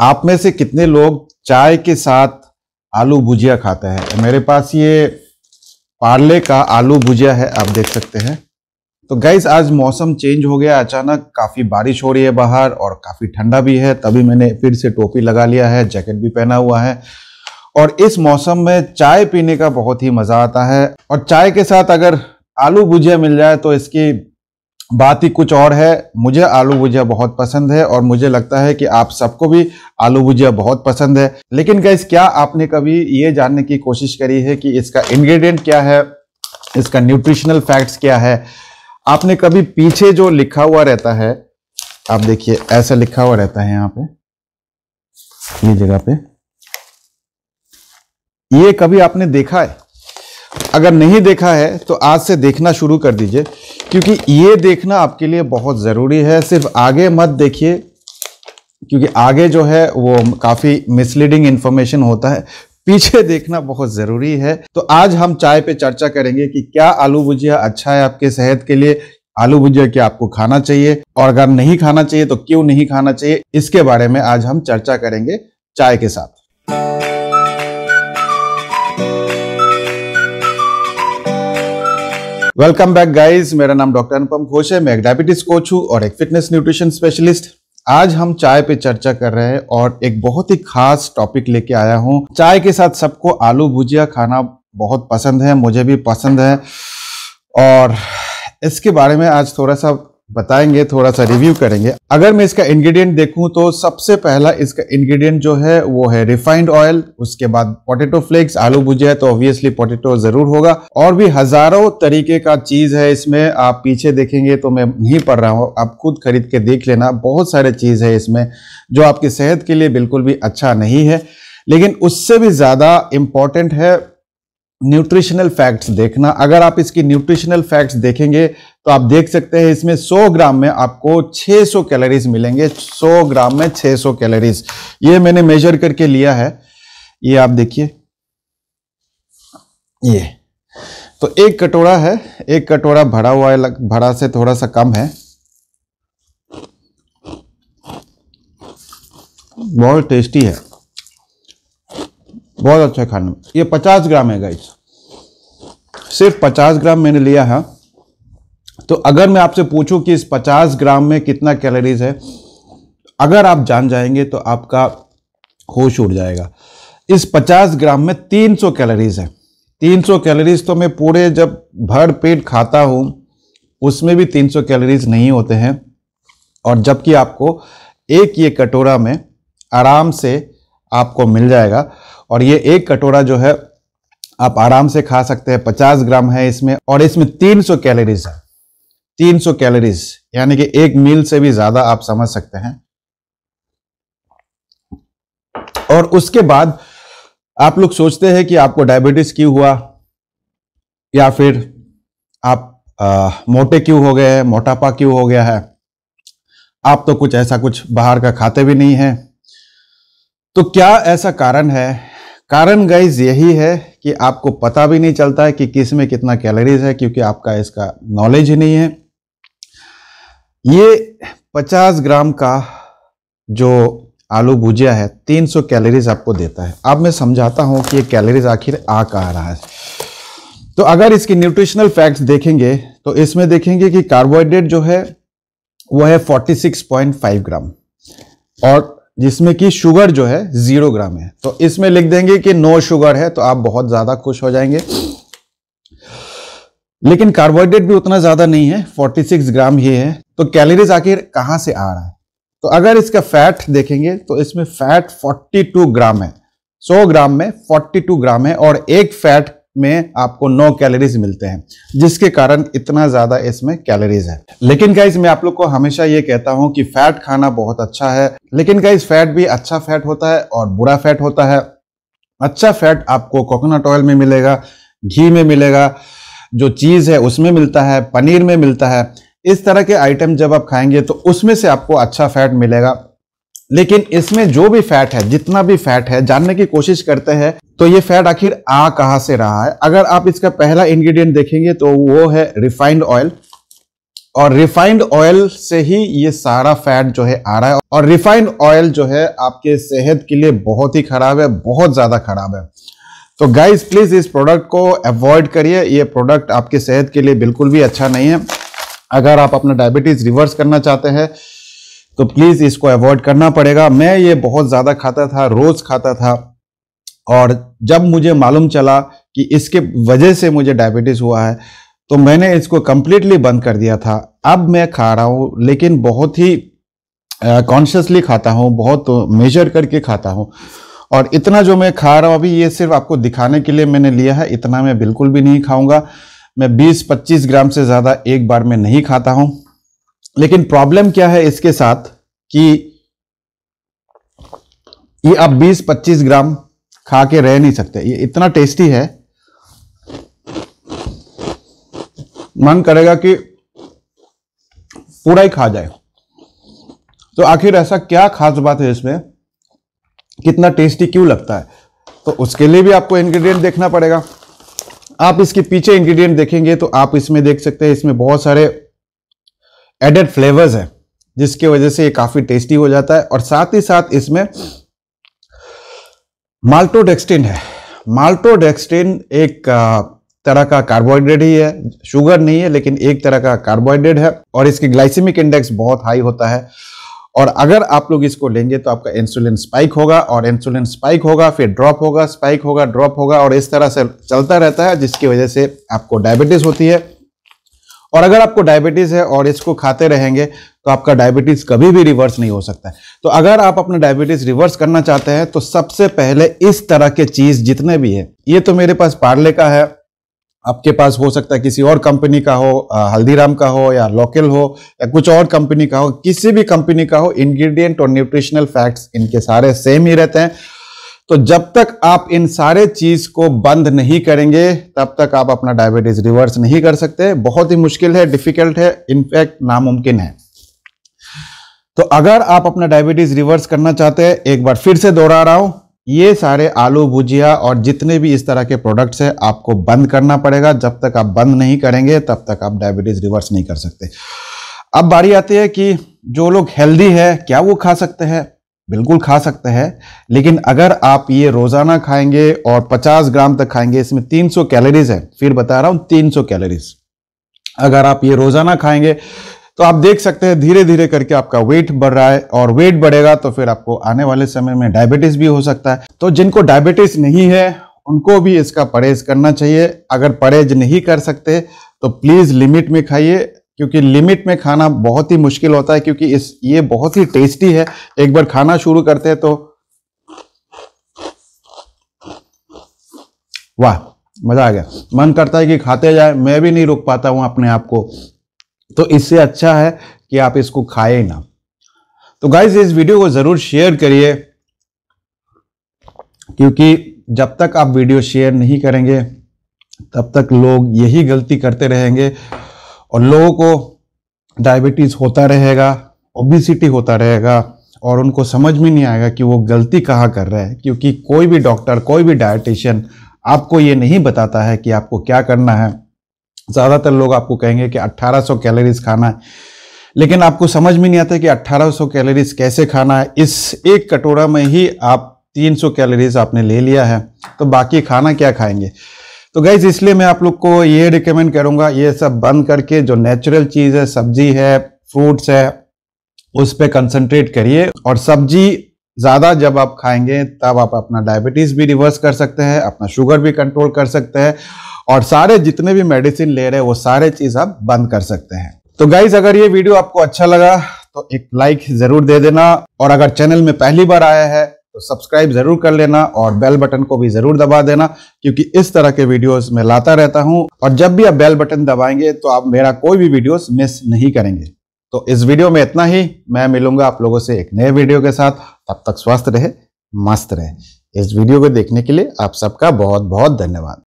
आप में से कितने लोग चाय के साथ आलू भुजिया खाते हैं मेरे पास ये पार्ले का आलू भुजिया है आप देख सकते हैं तो गाइज आज मौसम चेंज हो गया अचानक काफ़ी बारिश हो रही है बाहर और काफ़ी ठंडा भी है तभी मैंने फिर से टोपी लगा लिया है जैकेट भी पहना हुआ है और इस मौसम में चाय पीने का बहुत ही मज़ा आता है और चाय के साथ अगर आलू भुजिया मिल जाए तो इसकी बात ही कुछ और है मुझे आलू भुजिया बहुत पसंद है और मुझे लगता है कि आप सबको भी आलू भुजिया बहुत पसंद है लेकिन गैस क्या आपने कभी ये जानने की कोशिश करी है कि इसका इंग्रेडिएंट क्या है इसका न्यूट्रिशनल फैक्ट्स क्या है आपने कभी पीछे जो लिखा हुआ रहता है आप देखिए ऐसा लिखा हुआ रहता है यहाँ पे ये जगह पे ये कभी आपने देखा है अगर नहीं देखा है तो आज से देखना शुरू कर दीजिए क्योंकि ये देखना आपके लिए बहुत ज़रूरी है सिर्फ आगे मत देखिए क्योंकि आगे जो है वो काफ़ी मिसलीडिंग इन्फॉर्मेशन होता है पीछे देखना बहुत ज़रूरी है तो आज हम चाय पे चर्चा करेंगे कि क्या आलू भुजिया अच्छा है आपके सेहत के लिए आलू भुजिया क्या आपको खाना चाहिए और अगर नहीं खाना चाहिए तो क्यों नहीं खाना चाहिए इसके बारे में आज हम चर्चा करेंगे चाय के साथ वेलकम बैक गाइस मेरा नाम डॉक्टर अनुपम घोष है मैं एक डायबिटीज कोच हूँ और एक फिटनेस न्यूट्रिशन स्पेशलिस्ट आज हम चाय पे चर्चा कर रहे हैं और एक बहुत ही खास टॉपिक लेके आया हूँ चाय के साथ सबको आलू भुजिया खाना बहुत पसंद है मुझे भी पसंद है और इसके बारे में आज थोड़ा सा बताएंगे थोड़ा सा रिव्यू करेंगे अगर मैं इसका इंग्रेडिएंट देखूं तो सबसे पहला इसका इंग्रेडिएंट जो है वो है रिफाइंड ऑयल उसके बाद पोटेटो फ्लेक्स आलू भुजिया तो ऑब्वियसली पोटेटो जरूर होगा और भी हजारों तरीके का चीज है इसमें आप पीछे देखेंगे तो मैं नहीं पढ़ रहा हूँ आप खुद खरीद के देख लेना बहुत सारे चीज है इसमें जो आपकी सेहत के लिए बिल्कुल भी अच्छा नहीं है लेकिन उससे भी ज्यादा इम्पॉर्टेंट है न्यूट्रिशनल फैक्ट्स देखना अगर आप इसकी न्यूट्रिशनल फैक्ट्स देखेंगे तो आप देख सकते हैं इसमें 100 ग्राम में आपको 600 कैलोरीज मिलेंगे 100 ग्राम में 600 कैलोरीज ये मैंने मेजर करके लिया है ये आप देखिए ये तो एक कटोरा है एक कटोरा भरा हुआ है भरा से थोड़ा सा कम है बहुत टेस्टी है बहुत अच्छा खाने में ये पचास ग्राम है गाइस सिर्फ पचास ग्राम मैंने लिया है तो अगर मैं आपसे पूछूं कि इस पचास ग्राम में कितना कैलोरीज है अगर आप जान जाएंगे तो आपका होश उड़ जाएगा इस पचास ग्राम में तीन सौ कैलोरीज है तीन सौ कैलोरीज तो मैं पूरे जब भर पेट खाता हूँ उसमें भी तीन सौ कैलोरीज नहीं होते हैं और जबकि आपको एक ये कटोरा में आराम से आपको मिल जाएगा और ये एक कटोरा जो है आप आराम से खा सकते हैं पचास ग्राम है इसमें और इसमें तीन सौ कैलोरीज है तीन सौ कैलोरीज यानी कि एक मील से भी ज्यादा आप समझ सकते हैं और उसके बाद आप लोग सोचते हैं कि आपको डायबिटीज क्यों हुआ या फिर आप आ, मोटे क्यों हो गए हैं मोटापा क्यों हो गया है आप तो कुछ ऐसा कुछ बाहर का खाते भी नहीं है तो क्या ऐसा कारण है कारण गाइज यही है कि आपको पता भी नहीं चलता है कि किस में कितना कैलोरीज है क्योंकि आपका इसका नॉलेज ही नहीं है ये 50 ग्राम का जो आलू भुजिया है 300 कैलोरीज आपको देता है अब मैं समझाता हूं कि ये कैलोरीज आखिर आ कहा रहा है तो अगर इसकी न्यूट्रिशनल फैक्ट्स देखेंगे तो इसमें देखेंगे कि कार्बोहाइड्रेट जो है वह है 46.5 ग्राम और जिसमें कि शुगर जो है जीरो ग्राम है तो इसमें लिख देंगे कि नो शुगर है तो आप बहुत ज्यादा खुश हो जाएंगे लेकिन कार्बोहाइड्रेट भी उतना ज्यादा नहीं है 46 ग्राम ही है तो कैलोरीज आखिर कहां से आ रहा है तो अगर इसका फैट देखेंगे तो इसमें फैट 42 ग्राम है 100 ग्राम में 42 ग्राम है और एक फैट में आपको नौ कैलोरीज मिलते हैं जिसके कारण इतना ज़्यादा इसमें कैलोरीज है लेकिन गाइज मैं आप लोग को हमेशा ये कहता हूँ कि फैट खाना बहुत अच्छा है लेकिन गाइज फैट भी अच्छा फैट होता है और बुरा फैट होता है अच्छा फैट आपको कोकोनट ऑयल में मिलेगा घी में मिलेगा जो चीज़ है उसमें मिलता है पनीर में मिलता है इस तरह के आइटम जब आप खाएंगे तो उसमें से आपको अच्छा फैट मिलेगा लेकिन इसमें जो भी फैट है जितना भी फैट है जानने की कोशिश करते हैं तो ये फैट आखिर आ कहा से रहा है अगर आप इसका पहला इंग्रेडिएंट देखेंगे तो वो है रिफाइंड ऑयल और रिफाइंड ऑयल से ही ये सारा फैट जो है आ रहा है और रिफाइंड ऑयल जो है आपके सेहत के लिए बहुत ही खराब है बहुत ज़्यादा खराब है तो गाइज प्लीज़ इस प्रोडक्ट को अवॉइड करिए ये प्रोडक्ट आपकी सेहत के लिए बिल्कुल भी अच्छा नहीं है अगर आप अपना डायबिटीज़ रिवर्स करना चाहते हैं तो प्लीज़ इसको अवॉइड करना पड़ेगा मैं ये बहुत ज़्यादा खाता था रोज़ खाता था और जब मुझे मालूम चला कि इसके वजह से मुझे डायबिटीज़ हुआ है तो मैंने इसको कम्प्लीटली बंद कर दिया था अब मैं खा रहा हूँ लेकिन बहुत ही कॉन्शियसली खाता हूँ बहुत मेजर करके खाता हूँ और इतना जो मैं खा रहा हूँ अभी ये सिर्फ आपको दिखाने के लिए मैंने लिया है इतना मैं बिल्कुल भी नहीं खाऊंगा मैं 20-25 ग्राम से ज़्यादा एक बार में नहीं खाता हूँ लेकिन प्रॉब्लम क्या है इसके साथ कि ये आप 20-25 ग्राम खा के रह नहीं सकते ये इतना टेस्टी है मन करेगा कि पूरा ही खा जाए तो आखिर ऐसा क्या खास बात है इसमें कितना टेस्टी क्यों लगता है तो उसके लिए भी आपको इंग्रेडिएंट देखना पड़ेगा आप इसके पीछे इंग्रेडिएंट देखेंगे तो आप इसमें देख सकते हैं इसमें बहुत सारे एडेड फ्लेवर्स है जिसकी वजह से ये काफ़ी टेस्टी हो जाता है और साथ ही साथ इसमें माल्टोडेक्सटिन है माल्टोडेक्सटिन एक तरह का कार्बोहाइड्रेट ही है शुगर नहीं है लेकिन एक तरह का कार्बोहाइड्रेट है और इसकी ग्लाइसेमिक इंडेक्स बहुत हाई होता है और अगर आप लोग इसको लेंगे तो आपका इंसुलिन स्पाइक होगा और इंसुलिन स्पाइक होगा फिर ड्रॉप होगा स्पाइक होगा ड्रॉप होगा और इस तरह से चलता रहता है जिसकी वजह से आपको डायबिटीज़ होती है और अगर आपको डायबिटीज़ है और इसको खाते रहेंगे तो आपका डायबिटीज़ कभी भी रिवर्स नहीं हो सकता है तो अगर आप अपना डायबिटीज़ रिवर्स करना चाहते हैं तो सबसे पहले इस तरह के चीज़ जितने भी है ये तो मेरे पास पार्ले का है आपके पास हो सकता है किसी और कंपनी का हो हल्दीराम का हो या लोकल हो या कुछ और कंपनी का हो किसी भी कंपनी का हो इंग्रेडिएंट और न्यूट्रिशनल फैक्ट्स इनके सारे सेम ही रहते हैं तो जब तक आप इन सारे चीज को बंद नहीं करेंगे तब तक आप अपना डायबिटीज रिवर्स नहीं कर सकते बहुत ही मुश्किल है डिफिकल्ट है इनफैक्ट नामुमकिन है तो अगर आप अपना डायबिटीज रिवर्स करना चाहते हैं एक बार फिर से दोहरा रहा हूं ये सारे आलू भुजिया और जितने भी इस तरह के प्रोडक्ट्स हैं आपको बंद करना पड़ेगा जब तक आप बंद नहीं करेंगे तब तक आप डायबिटीज रिवर्स नहीं कर सकते अब बारी आती है कि जो लोग हेल्दी है क्या वो खा सकते हैं बिल्कुल खा सकते हैं लेकिन अगर आप ये रोज़ाना खाएंगे और 50 ग्राम तक खाएंगे इसमें 300 कैलोरीज है फिर बता रहा हूं 300 कैलोरीज अगर आप ये रोज़ाना खाएंगे तो आप देख सकते हैं धीरे धीरे करके आपका वेट बढ़ रहा है और वेट बढ़ेगा तो फिर आपको आने वाले समय में डायबिटीज भी हो सकता है तो जिनको डायबिटीज नहीं है उनको भी इसका परहेज करना चाहिए अगर परहेज नहीं कर सकते तो प्लीज़ लिमिट में खाइए क्योंकि लिमिट में खाना बहुत ही मुश्किल होता है क्योंकि इस ये बहुत ही टेस्टी है एक बार खाना शुरू करते हैं तो वाह मज़ा आ गया मन करता है कि खाते जाए मैं भी नहीं रुक पाता हूं अपने आप को तो इससे अच्छा है कि आप इसको खाए ना तो गाइज इस वीडियो को ज़रूर शेयर करिए क्योंकि जब तक आप वीडियो शेयर नहीं करेंगे तब तक लोग यही गलती करते रहेंगे और लोगों को डायबिटीज़ होता रहेगा ओबिसिटी होता रहेगा और उनको समझ में नहीं आएगा कि वो गलती कहाँ कर रहे हैं क्योंकि कोई भी डॉक्टर कोई भी डायटिशियन आपको ये नहीं बताता है कि आपको क्या करना है ज़्यादातर लोग आपको कहेंगे कि 1800 कैलोरीज खाना है लेकिन आपको समझ में नहीं आता कि 1800 कैलोरीज कैसे खाना है इस एक कटोरा में ही आप 300 कैलोरीज आपने ले लिया है तो बाकी खाना क्या खाएंगे तो गाइज इसलिए मैं आप लोग को ये रिकमेंड करूँगा ये सब बंद करके जो नेचुरल चीज़ है सब्जी है फ्रूट्स है उस पर कंसनट्रेट करिए और सब्जी ज़्यादा जब आप खाएंगे तब आप अपना डायबिटीज़ भी रिवर्स कर सकते हैं अपना शुगर भी कंट्रोल कर सकते हैं और सारे जितने भी मेडिसिन ले रहे हैं वो सारे चीज़ आप बंद कर सकते हैं तो गाइज अगर ये वीडियो आपको अच्छा लगा तो एक लाइक ज़रूर दे देना और अगर चैनल में पहली बार आया है तो सब्सक्राइब जरूर कर लेना और बेल बटन को भी जरूर दबा देना क्योंकि इस तरह के वीडियोस मैं लाता रहता हूं और जब भी आप बेल बटन दबाएंगे तो आप मेरा कोई भी वीडियोस मिस नहीं करेंगे तो इस वीडियो में इतना ही मैं मिलूंगा आप लोगों से एक नए वीडियो के साथ तब तक स्वस्थ रहे मस्त रहे इस वीडियो को देखने के लिए आप सबका बहुत बहुत धन्यवाद